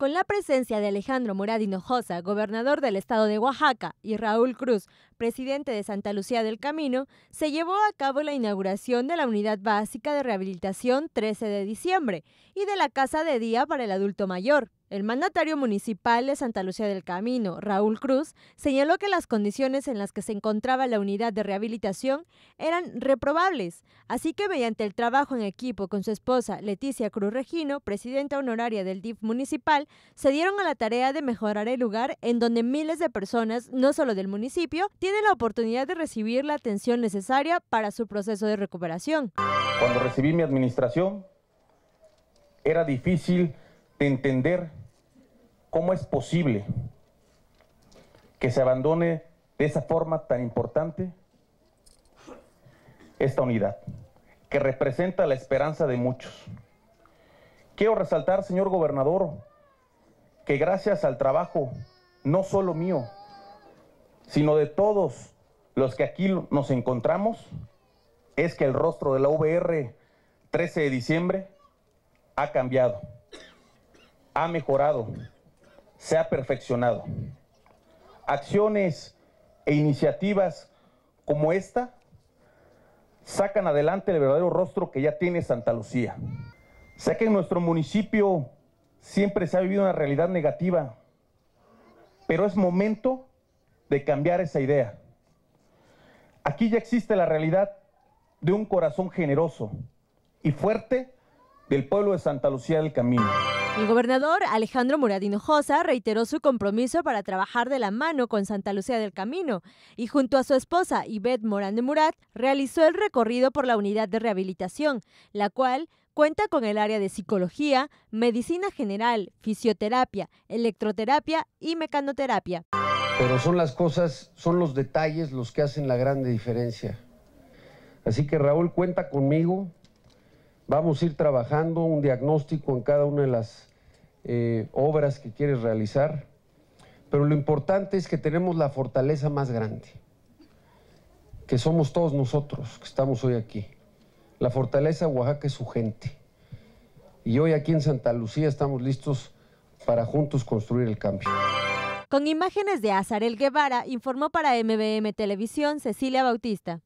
con la presencia de Alejandro Moradino Hinojosa, gobernador del estado de Oaxaca, y Raúl Cruz, presidente de Santa Lucía del Camino, se llevó a cabo la inauguración de la Unidad Básica de Rehabilitación 13 de diciembre y de la Casa de Día para el Adulto Mayor, el mandatario municipal de Santa Lucía del Camino, Raúl Cruz, señaló que las condiciones en las que se encontraba la unidad de rehabilitación eran reprobables, así que mediante el trabajo en equipo con su esposa Leticia Cruz Regino, presidenta honoraria del DIF municipal, se dieron a la tarea de mejorar el lugar en donde miles de personas, no solo del municipio, tienen la oportunidad de recibir la atención necesaria para su proceso de recuperación. Cuando recibí mi administración, era difícil de entender cómo es posible que se abandone de esa forma tan importante esta unidad, que representa la esperanza de muchos. Quiero resaltar, señor gobernador, que gracias al trabajo, no solo mío, sino de todos los que aquí nos encontramos, es que el rostro de la VR 13 de diciembre ha cambiado ha mejorado, se ha perfeccionado. Acciones e iniciativas como esta sacan adelante el verdadero rostro que ya tiene Santa Lucía. Sé que en nuestro municipio siempre se ha vivido una realidad negativa, pero es momento de cambiar esa idea. Aquí ya existe la realidad de un corazón generoso y fuerte del pueblo de Santa Lucía del Camino. El gobernador Alejandro Muradino Josa reiteró su compromiso para trabajar de la mano con Santa Lucía del Camino y junto a su esposa Yvette Morán de Murat realizó el recorrido por la unidad de rehabilitación, la cual cuenta con el área de psicología, medicina general, fisioterapia, electroterapia y mecanoterapia. Pero son las cosas, son los detalles los que hacen la grande diferencia. Así que Raúl cuenta conmigo, Vamos a ir trabajando un diagnóstico en cada una de las eh, obras que quieres realizar, pero lo importante es que tenemos la fortaleza más grande, que somos todos nosotros que estamos hoy aquí. La fortaleza de Oaxaca es su gente. Y hoy aquí en Santa Lucía estamos listos para juntos construir el cambio. Con imágenes de Azarel Guevara, informó para MBM Televisión Cecilia Bautista.